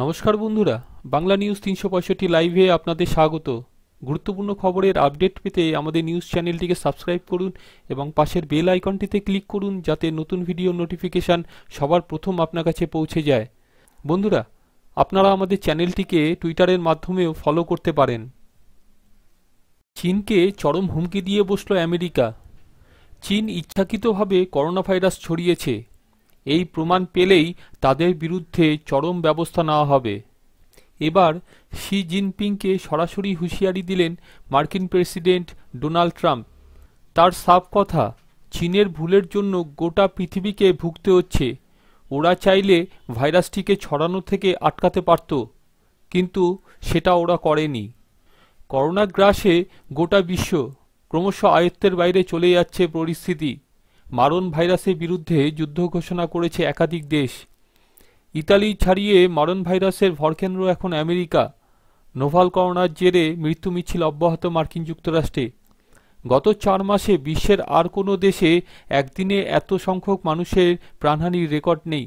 নমস্কার বন্ধুরা বাংলা নিউজ তিনশো পঁয়ষট্টি লাইভে আপনাদের স্বাগত গুরুত্বপূর্ণ খবরের আপডেট পেতে আমাদের নিউজ চ্যানেলটিকে সাবস্ক্রাইব করুন এবং পাশের বেল আইকনটিতে ক্লিক করুন যাতে নতুন ভিডিও নোটিফিকেশান সবার প্রথম আপনার কাছে পৌঁছে যায় বন্ধুরা আপনারা আমাদের চ্যানেলটিকে টুইটারের মাধ্যমেও ফলো করতে পারেন চীনকে চরম হুমকি দিয়ে বসল আমেরিকা চীন ইচ্ছাকৃতভাবে করোনা ভাইরাস ছড়িয়েছে এই প্রমাণ পেলেই তাদের বিরুদ্ধে চরম ব্যবস্থা নেওয়া হবে এবার শি জিনপিংকে সরাসরি হুঁশিয়ারি দিলেন মার্কিন প্রেসিডেন্ট ডোনাল্ড ট্রাম্প তার সাফ কথা চীনের ভুলের জন্য গোটা পৃথিবীকে ভুগতে হচ্ছে ওরা চাইলে ভাইরাসটিকে ছড়ানো থেকে আটকাতে পারত কিন্তু সেটা ওরা করেনি করোনা গ্রাসে গোটা বিশ্ব ক্রমশ আয়ত্তের বাইরে চলে যাচ্ছে পরিস্থিতি মারণ ভাইরাসের বিরুদ্ধে যুদ্ধ ঘোষণা করেছে একাধিক দেশ ইতালি ছাড়িয়ে মারণ ভাইরাসের ভরকেন্দ্র এখন আমেরিকা নোভাল করোনার জেরে মৃত্যু মিছিল অব্যাহত মার্কিন যুক্তরাষ্ট্রে গত চার মাসে বিশ্বের আর কোনো দেশে একদিনে এত সংখ্যক মানুষের প্রাণহানির রেকর্ড নেই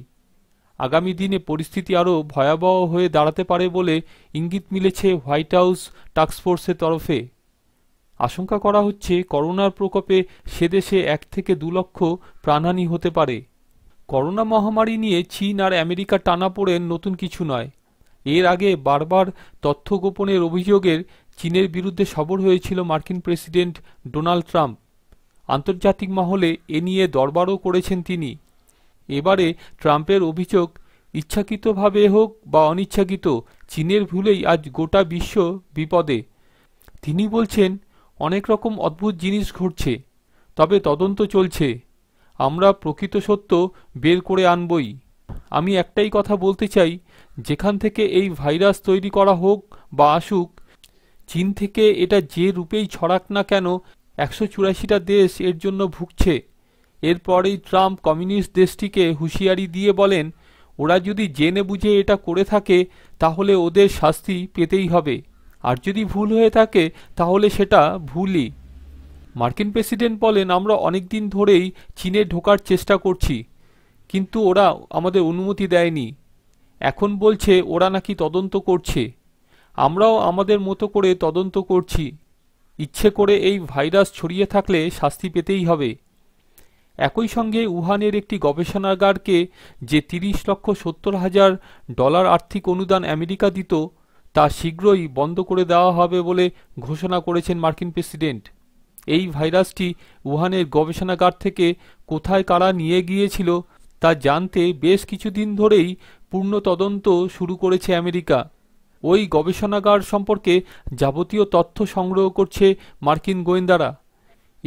আগামী দিনে পরিস্থিতি আরও ভয়াবহ হয়ে দাঁড়াতে পারে বলে ইঙ্গিত মিলেছে হোয়াইট হাউস টাস্কফোর্সের তরফে আশঙ্কা করা হচ্ছে করোনার প্রকোপে সে দেশে এক থেকে দু লক্ষ প্রাণহানি হতে পারে করোনা মহামারী নিয়ে চীন আর আমেরিকা টানা পড়েন নতুন কিছু নয় এর আগে বারবার তথ্য গোপনের অভিযোগের চীনের বিরুদ্ধে সবর হয়েছিল মার্কিন প্রেসিডেন্ট ডোনাল্ড ট্রাম্প আন্তর্জাতিক মহলে এ নিয়ে দরবারও করেছেন তিনি এবারে ট্রাম্পের অভিযোগ ইচ্ছাকৃতভাবে হোক বা অনিচ্ছাকৃত চীনের ভুলেই আজ গোটা বিশ্ব বিপদে তিনি বলছেন অনেক রকম অদ্ভুত জিনিস ঘটছে তবে তদন্ত চলছে আমরা প্রকৃত সত্য বের করে আনবই আমি একটাই কথা বলতে চাই যেখান থেকে এই ভাইরাস তৈরি করা হোক বা আসুক চীন থেকে এটা যে রূপেই ছড়াক না কেন একশো চুরাশিটা দেশ এর জন্য ভুগছে এরপরেই ট্রাম্প কমিউনিস্ট দেশটিকে হুঁশিয়ারি দিয়ে বলেন ওরা যদি জেনে বুঝে এটা করে থাকে তাহলে ওদের শাস্তি পেতেই হবে আর যদি ভুল হয়ে থাকে তাহলে সেটা ভুলই মার্কিন প্রেসিডেন্ট বলেন আমরা অনেক দিন ধরেই চীনে ঢোকার চেষ্টা করছি কিন্তু ওরা আমাদের অনুমতি দেয়নি এখন বলছে ওরা নাকি তদন্ত করছে আমরাও আমাদের মতো করে তদন্ত করছি ইচ্ছে করে এই ভাইরাস ছড়িয়ে থাকলে শাস্তি পেতেই হবে একই সঙ্গে উহানের একটি গবেষণাগারকে যে তিরিশ লক্ষ সত্তর হাজার ডলার আর্থিক অনুদান আমেরিকা দিত তা শীঘ্রই বন্ধ করে দেওয়া হবে বলে ঘোষণা করেছেন মার্কিন প্রেসিডেন্ট এই ভাইরাসটি উহানের গবেষণাগার থেকে কোথায় কারা নিয়ে গিয়েছিল তা জানতে বেশ কিছুদিন ধরেই পূর্ণ তদন্ত শুরু করেছে আমেরিকা ওই গবেষণাগার সম্পর্কে যাবতীয় তথ্য সংগ্রহ করছে মার্কিন গোয়েন্দারা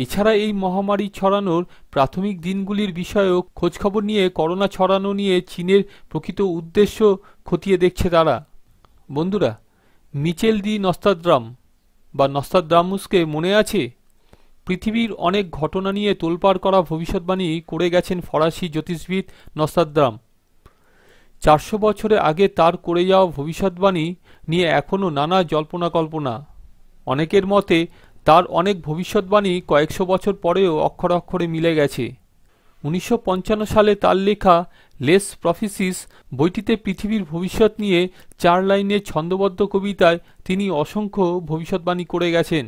এছাড়া এই মহামারী ছড়ানোর প্রাথমিক দিনগুলির বিষয়েও খোঁজখবর নিয়ে করোনা ছড়ানো নিয়ে চীনের প্রকৃত উদ্দেশ্য খতিয়ে দেখছে তারা বন্ধুরা মিচেল দি নস্তাদ্রাম বা নস্তাদ্রামুসকে মনে আছে পৃথিবীর অনেক ঘটনা নিয়ে তোলপাড় করা ভবিষ্যৎবাণী করে গেছেন ফরাসি জ্যোতিষবিদ নস্তাদ্রাম চারশো বছরে আগে তার করে যাওয়া ভবিষ্যৎবাণী নিয়ে এখনও নানা জল্পনা কল্পনা অনেকের মতে তার অনেক ভবিষ্যৎবাণী কয়েকশো বছর পরেও অক্ষর অক্ষরে মিলে গেছে উনিশশো সালে তার লেখা লেস প্রফিসিস বইটিতে পৃথিবীর ভবিষ্যৎ নিয়ে চার লাইনের ছন্দবদ্ধ কবিতায় তিনি অসংখ্য ভবিষ্যৎবাণী করে গেছেন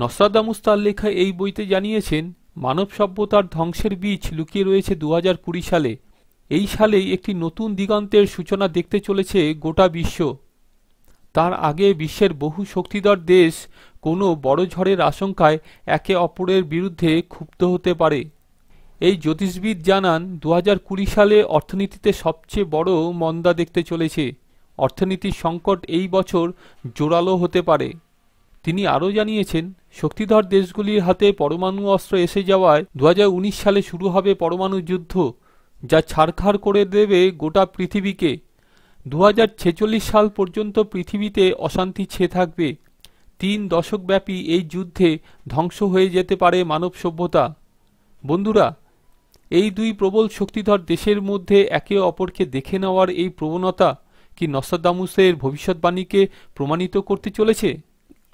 নসরাদামুস তার লেখা এই বইতে জানিয়েছেন মানব সভ্যতার ধ্বংসের বীজ লুকিয়ে রয়েছে দু সালে এই সালেই একটি নতুন দিগন্তের সূচনা দেখতে চলেছে গোটা বিশ্ব তার আগে বিশ্বের বহু শক্তিধর দেশ কোনো বড় ঝড়ের আশঙ্কায় একে অপরের বিরুদ্ধে ক্ষুব্ধ হতে পারে এই জ্যোতিষবিদ জানান দু সালে অর্থনীতিতে সবচেয়ে বড় মন্দা দেখতে চলেছে অর্থনীতির সংকট এই বছর জোরালো হতে পারে তিনি আরও জানিয়েছেন শক্তিধর দেশগুলির হাতে পরমাণু অস্ত্র এসে যাওয়ায় দু সালে শুরু হবে পরমাণু যুদ্ধ যা ছাড়খাড় করে দেবে গোটা পৃথিবীকে দু সাল পর্যন্ত পৃথিবীতে অশান্তি ছেয়ে থাকবে তিন দশকব্যাপী এই যুদ্ধে ধ্বংস হয়ে যেতে পারে মানব সভ্যতা বন্ধুরা এই দুই প্রবল শক্তিধর দেশের মধ্যে একে অপরকে দেখে নেওয়ার এই প্রবণতা কি নসাদামুসের ভবিষ্যৎবাণীকে প্রমাণিত করতে চলেছে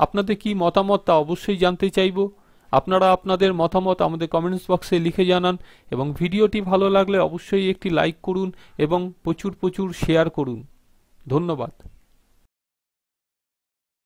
আপনাদের কি মতামত তা অবশ্যই জানতে চাইব আপনারা আপনাদের মতামত আমাদের কমেন্টস বক্সে লিখে জানান এবং ভিডিওটি ভালো লাগলে অবশ্যই একটি লাইক করুন এবং প্রচুর প্রচুর শেয়ার করুন ধন্যবাদ